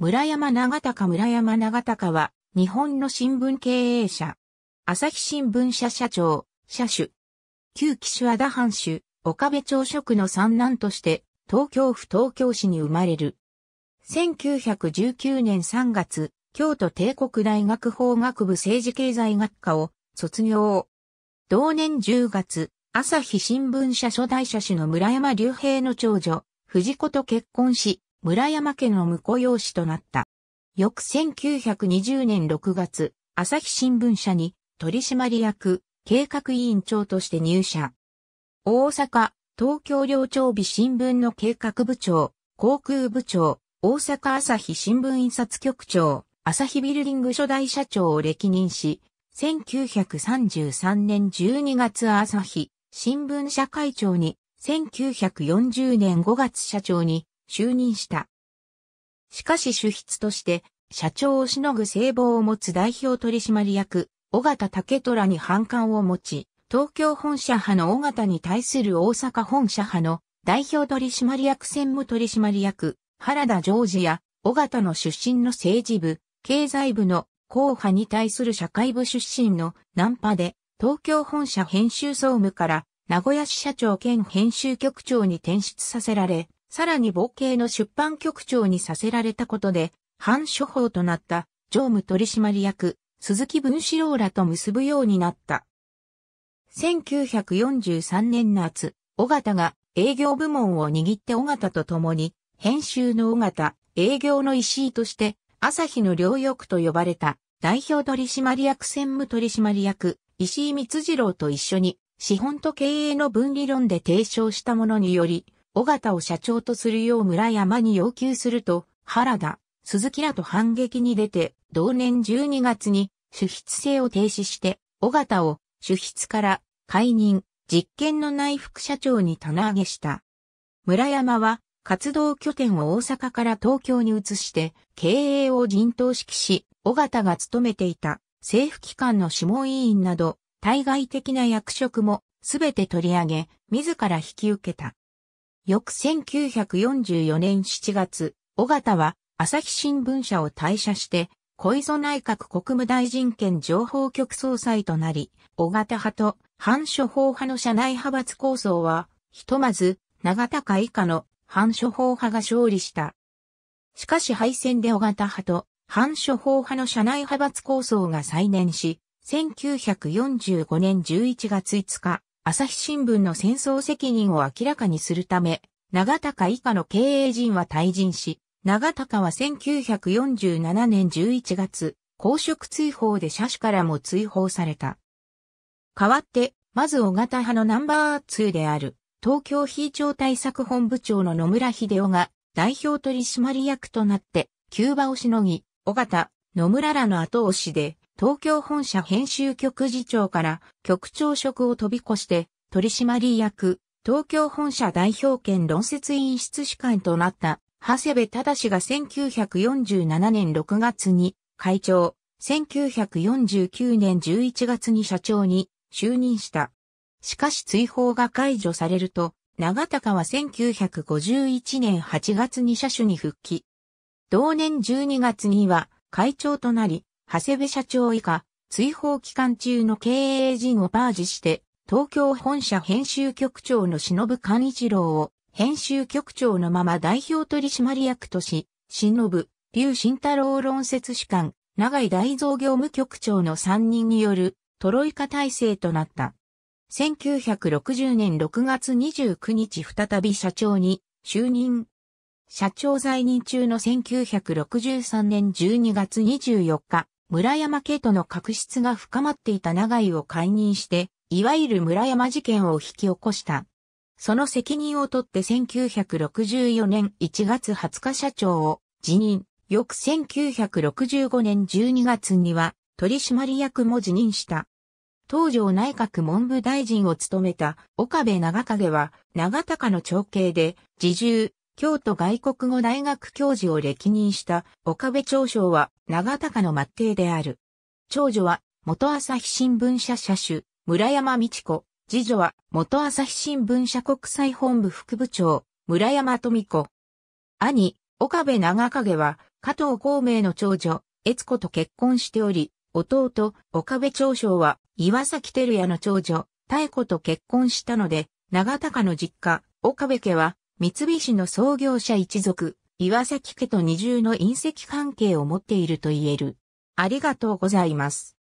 村山長高村山長高は、日本の新聞経営者。朝日新聞社社長、社主。旧岸和田藩主、岡部朝食の三男として、東京府東京市に生まれる。1919年3月、京都帝国大学法学部政治経済学科を卒業。同年10月、朝日新聞社初代社主の村山隆平の長女、藤子と結婚し、村山家の婿養子となった。翌1920年6月、朝日新聞社に取締役計画委員長として入社。大阪、東京領庁日新聞の計画部長、航空部長、大阪朝日新聞印刷局長、朝日ビルディング初代社長を歴任し、1933年12月朝日新聞社会長に、1940年5月社長に就任した。しかし主筆として、社長をしのぐ聖望を持つ代表取締役、尾形竹虎に反感を持ち、東京本社派の尾形に対する大阪本社派の代表取締役専務取締役、原田ジョージや、尾形の出身の政治部、経済部の後派に対する社会部出身のナンパで、東京本社編集総務から名古屋市社長兼編集局長に転出させられ、さらに母系の出版局長にさせられたことで、反処方となった常務取締役、鈴木文志郎らと結ぶようになった。1943年夏、尾形が営業部門を握って尾形と共に、編集の尾形、営業の石井として、朝日の両翼と呼ばれた代表取締役専務取締役、石井光次郎と一緒に、資本と経営の分理論で提唱したものにより、尾形を社長とするよう村山に要求すると、原田、鈴木らと反撃に出て、同年12月に、主筆制を停止して、尾形を、主筆から、解任、実験の内副社長に棚上げした。村山は、活動拠点を大阪から東京に移して、経営を陣頭指揮し、尾形が務めていた政府機関の諮問委員など、対外的な役職もすべて取り上げ、自ら引き受けた。翌1944年7月、尾形は朝日新聞社を退社して、小磯内閣国務大臣兼情報局総裁となり、尾形派と反処法派の社内派閥構想は、ひとまず、長田か以下の反処法派が勝利した。しかし敗戦で尾形派と反処法派の社内派閥構想が再燃し、1945年11月5日、朝日新聞の戦争責任を明らかにするため、長高以下の経営陣は退陣し、長高は1947年11月、公職追放で車種からも追放された。代わって、まず小型派のナンバー2である、東京非常対策本部長の野村秀夫が、代表取締役となって、急場をしのぎ、小型、野村らの後押しで、東京本社編集局次長から局長職を飛び越して取締役、東京本社代表権論説委員室士官となった長谷部忠が1947年6月に会長、1949年11月に社長に就任した。しかし追放が解除されると、長高は1951年8月に社主に復帰。同年12月には会長となり、長谷部社長以下、追放期間中の経営陣をパージして、東京本社編集局長の忍勘一郎を、編集局長のまま代表取締役とし、忍、劉慎太郎論説士官、長井大蔵業務局長の3人によるトロイカ体制となった。1960年6月29日再び社長に就任。社長在任中の1963年12月24日、村山家との確執が深まっていた長井を解任して、いわゆる村山事件を引き起こした。その責任を取って1964年1月20日社長を辞任、翌1965年12月には取締役も辞任した。東条内閣文部大臣を務めた岡部長影は長高の長兄で、自重、京都外国語大学教授を歴任した岡部長将は長高の末帝である。長女は元朝日新聞社社主、村山道子。次女は元朝日新聞社国際本部副部長、村山富子。兄、岡部長影は加藤孔明の長女、悦子と結婚しており、弟、岡部長将は岩崎照也の長女、妙子と結婚したので、長高の実家、岡部家は三菱の創業者一族、岩崎家と二重の隕石関係を持っていると言える。ありがとうございます。